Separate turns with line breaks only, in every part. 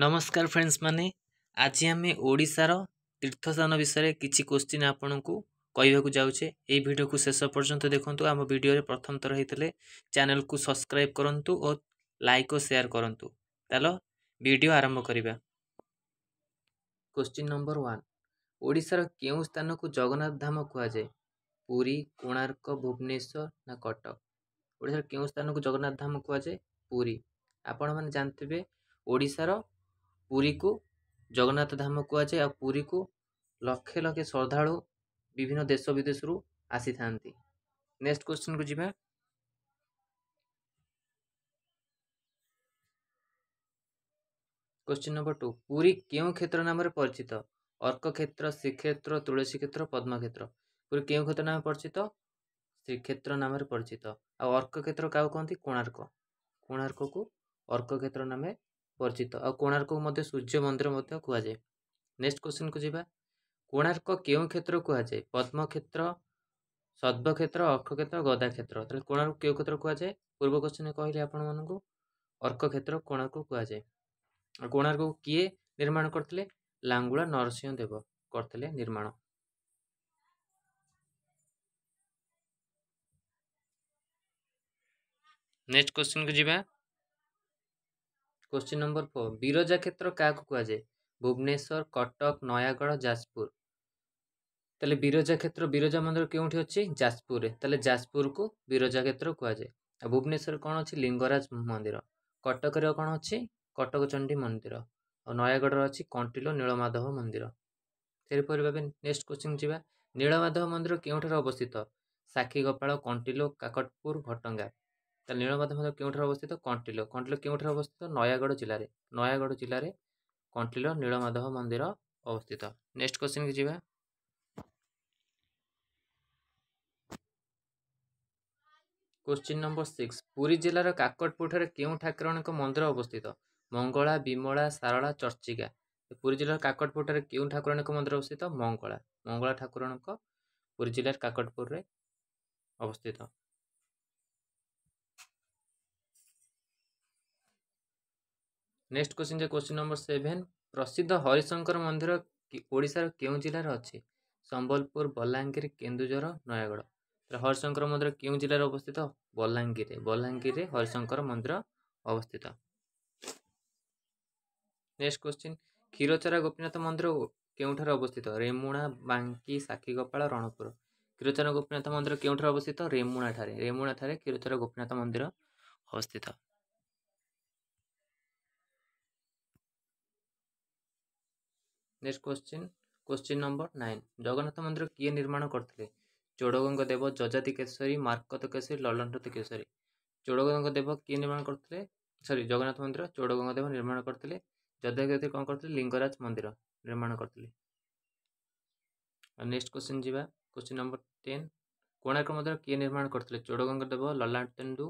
ନମସ୍କାର ଫ୍ରେଣ୍ଡସ୍ ମାନେ ଆଜି ଆମେ ଓଡ଼ିଶାର ତୀର୍ଥସ୍ଥାନ ବିଷୟରେ କିଛି କ୍ୱେଶ୍ଚିନ୍ ଆପଣଙ୍କୁ କହିବାକୁ ଯାଉଛେ ଏହି ଭିଡ଼ିଓକୁ ଶେଷ ପର୍ଯ୍ୟନ୍ତ ଦେଖନ୍ତୁ ଆମ ଭିଡ଼ିଓରେ ପ୍ରଥମ ଥର ହୋଇଥିଲେ ଚ୍ୟାନେଲକୁ ସବସ୍କ୍ରାଇବ୍ କରନ୍ତୁ ଓ ଲାଇକ୍ ଓ ସେୟାର କରନ୍ତୁ ତାହେଲେ ଭିଡ଼ିଓ ଆରମ୍ଭ କରିବା କ୍ୱେଶ୍ଚିନ୍ ନମ୍ବର ୱାନ୍ ଓଡ଼ିଶାର କେଉଁ ସ୍ଥାନକୁ ଜଗନ୍ନାଥ ଧାମ କୁହାଯାଏ ପୁରୀ କୋଣାର୍କ ଭୁବନେଶ୍ୱର ନା କଟକ ଓଡ଼ିଶାର କେଉଁ ସ୍ଥାନକୁ ଜଗନ୍ନାଥ ଧାମ କୁହାଯାଏ ପୁରୀ ଆପଣମାନେ ଜାଣିଥିବେ ଓଡ଼ିଶାର ପୁରୀକୁ ଜଗନ୍ନାଥ ଧାମ କୁହାଯାଏ ଆଉ ପୁରୀକୁ ଲକ୍ଷେ ଲକ୍ଷେ ଶ୍ରଦ୍ଧାଳୁ ବିଭିନ୍ନ ଦେଶ ବିଦେଶରୁ ଆସିଥାନ୍ତି ନେକ୍ସଟ କ୍ୱେଶ୍ଚିନ୍କୁ ଯିବା କ୍ୱେଶ୍ଚିନ୍ ନମ୍ବର ଟୁ ପୁରୀ କେଉଁ କ୍ଷେତ୍ର ନାମରେ ପରିଚିତ ଅର୍କ କ୍ଷେତ୍ର ଶ୍ରୀକ୍ଷେତ୍ର ତୁଳସୀ କ୍ଷେତ୍ର ପଦ୍ମକ୍ଷେତ୍ର ପୁରୀ କେଉଁ କ୍ଷେତ୍ର ନାମରେ ପରିଚିତ ଶ୍ରୀକ୍ଷେତ୍ର ନାମରେ ପରିଚିତ ଆଉ ଅର୍କ କ୍ଷେତ୍ର କାହାକୁ କହନ୍ତି କୋଣାର୍କ କୋଣାର୍କକୁ ଅର୍କ କ୍ଷେତ୍ର ନାମେ ପରିଚିତ ଆଉ କୋଣାର୍କକୁ ମଧ୍ୟ ସୂର୍ଯ୍ୟ ମନ୍ଦିର ମଧ୍ୟ କୁହାଯାଏ ନେକ୍ସଟ କ୍ୱେଶ୍ଚିନ୍କୁ ଯିବା କୋଣାର୍କ କେଉଁ କ୍ଷେତ୍ର କୁହାଯାଏ ପଦ୍ମକ୍ଷେତ୍ର ସଦ୍ଭକ୍ଷେତ୍ର ଅର୍କ୍ଷକ୍ଷେତ୍ର ଗଦାକ୍ଷେତ୍ର ତାହେଲେ କୋଣାର୍କ କେଉଁ କ୍ଷେତ୍ର କୁହାଯାଏ ପୂର୍ବ କ୍ୱେଶ୍ଚିନ୍ କହିଲେ ଆପଣମାନଙ୍କୁ ଅର୍କକ୍ଷେତ୍ର କୋଣାର୍କ କୁହାଯାଏ ଆଉ କୋଣାର୍କକୁ କିଏ ନିର୍ମାଣ କରିଥିଲେ ଲାଙ୍ଗୁଳା ନରସିଂହ ଦେବ କରିଥିଲେ ନିର୍ମାଣ ନେକ୍ସଟ କ୍ୱେଶ୍ଚିନ୍କୁ ଯିବା କୋଶ୍ଚିନ୍ ନମ୍ବର ଫୋର୍ ବିରଜା କ୍ଷେତ୍ର କାହାକୁ କୁହାଯାଏ ଭୁବନେଶ୍ୱର କଟକ ନୟାଗଡ଼ ଯାଜପୁର ତାହେଲେ ବିରଜା କ୍ଷେତ୍ର ବିରଜା ମନ୍ଦିର କେଉଁଠି ଅଛି ଯାଜପୁରରେ ତାହେଲେ ଯାଜପୁରକୁ ବିରଜା କ୍ଷେତ୍ର କୁହାଯାଏ ଆଉ ଭୁବନେଶ୍ୱରରେ କ'ଣ ଅଛି ଲିଙ୍ଗରାଜ ମନ୍ଦିର କଟକରେ କ'ଣ ଅଛି କଟକଚଣ୍ଡୀ ମନ୍ଦିର ଆଉ ନୟାଗଡ଼ର ଅଛି କଣ୍ଟିଲୋ ନୀଳମାଧବ ମନ୍ଦିର ସେହିପରି ଭାବେ ନେକ୍ସଟ କୋଶ୍ଚିନ୍ ଯିବା ନୀଳମାଧବ ମନ୍ଦିର କେଉଁଠାରେ ଅବସ୍ଥିତ ସାକ୍ଷୀଗୋପାଳ କଣ୍ଟିଲୋ କାକଟପୁର ଘଟଙ୍ଗା ତାହେଲେ ନୀଳମାଧବ ମହାଦେବ କେଉଁଠାରେ ଅବସ୍ଥିତ କଣ୍ଟିଲୋ କଣ୍ଟିଲୋ କେଉଁଠାରେ ଅବସ୍ଥିତ ନୟାଗଡ଼ ଜିଲ୍ଲାରେ ନୟାଗଡ଼ ଜିଲ୍ଲାରେ କଣ୍ଟିଲୋ ନୀଳମାଧବ ମନ୍ଦିର ଅବସ୍ଥିତ ନେକ୍ସଟ କ୍ୱେଶ୍ଚିନ୍ ଯିବା କ୍ୱେଶ୍ଚିନ୍ ନମ୍ବର ସିକ୍ସ ପୁରୀ ଜିଲ୍ଲାର କାକଟପୁରଠାରେ କେଉଁ ଠାକୁରାଣୀଙ୍କ ମନ୍ଦିର ଅବସ୍ଥିତ ମଙ୍ଗଳା ବିମଳା ସାରଳା ଚର୍ଚ୍ଚିକା ପୁରୀ ଜିଲ୍ଲାର କାକଟପୁରଠାରେ କେଉଁ ଠାକୁରାଣୀଙ୍କ ମନ୍ଦିର ଅବସ୍ଥିତ ମଙ୍ଗଳା ମଙ୍ଗଳା ଠାକୁରଙ୍କ ପୁରୀ ଜିଲ୍ଲାର କାକଟପୁରରେ ଅବସ୍ଥିତ ନେକ୍ସଟ କୋଶ୍ଚିନ୍ ଯେ କୋଶ୍ଚିନ୍ ନମ୍ବର ସେଭେନ ପ୍ରସିଦ୍ଧ ହରିଶଙ୍କର ମନ୍ଦିର ଓଡ଼ିଶାର କେଉଁ ଜିଲ୍ଲାରେ ଅଛି ସମ୍ବଲପୁର ବଲାଙ୍ଗୀର କେନ୍ଦୁଝର ନୟାଗଡ଼ ହରିଶଙ୍କର ମନ୍ଦିର କେଉଁ ଜିଲ୍ଲାରେ ଅବସ୍ଥିତ ବଲାଙ୍ଗୀରରେ ବଲାଙ୍ଗୀରରେ ହରିଶଙ୍କର ମନ୍ଦିର ଅବସ୍ଥିତ ନେକ୍ସଟ କୋଶ୍ଚିନ୍ କ୍ଷୀରଚରା ଗୋପୀନାଥ ମନ୍ଦିର କେଉଁଠାରେ ଅବସ୍ଥିତ ରେମୁଣା ବାଙ୍କି ସାକ୍ଷୀଗୋପାଳ ରଣପୁର କ୍ଷୀରଚରା ଗୋପୀନାଥ ମନ୍ଦିର କେଉଁଠାରେ ଅବସ୍ଥିତ ରେମୁଣାଠାରେ ରେମୁଣାଠାରେ କ୍ଷୀରଚରା ଗୋପୀନାଥ ମନ୍ଦିର ଅବସ୍ଥିତ next question question number nine Jagannath ମନ୍ଦିର କିଏ ନିର୍ମାଣ କରିଥିଲେ ଚୋଡ଼ଗଙ୍ଗ ଦେବ ଯଜାତି କେଶରୀ ମାର୍କତ କେଶରୀ ଲଲନ୍ଦ କେଶରୀ ଚୋଡ଼ଗଙ୍ଗ ଦେବ କିଏ ନିର୍ମାଣ କରିଥିଲେ ସରି ଜଗନ୍ନାଥ ମନ୍ଦିର ଚୋଡ଼ଗଙ୍ଗ ଦେବ ନିର୍ମାଣ କରିଥିଲେ ଯଜାତି କେଶରୀ କ'ଣ କରିଥିଲେ ଲିଙ୍ଗରାଜ ମନ୍ଦିର ନିର୍ମାଣ କରିଥିଲେ ନେକ୍ସଟ କ୍ୱେଶ୍ଚିନ୍ ଯିବା କ୍ୱେଶ୍ଚିନ୍ ନମ୍ବର ଟେନ୍ କୋଣାର୍କ ମନ୍ଦିର କିଏ ନିର୍ମାଣ କରିଥିଲେ ଚୋଡ଼ଗଙ୍ଗ ଦେବ ଲଲାଟେନ୍ଦୁ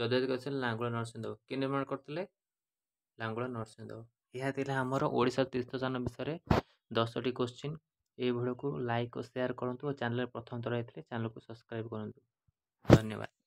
ଯଦି କହିଥିଲେ ଲାଙ୍ଗୁଳା ନରସିଂହ ଦେବ କିଏ ନିର୍ମାଣ କରିଥିଲେ ଲାଙ୍ଗୁଳା ନରସିଂହ ଦେବ ଏହା ଥିଲା ଆମର ଓଡ଼ିଶାର ତୀର୍ଥସ୍ଥାନ ବିଷୟରେ ଦଶଟି କୋଶ୍ଚିନ୍ ଏହିଭଳିକୁ ଲାଇକ୍ ଓ ସେୟାର୍ କରନ୍ତୁ ଓ ଚ୍ୟାନେଲ୍ରେ ପ୍ରଥମ ଥର ହେଇଥିଲେ ଚ୍ୟାନେଲ୍କୁ ସବସ୍କ୍ରାଇବ୍ କରନ୍ତୁ ଧନ୍ୟବାଦ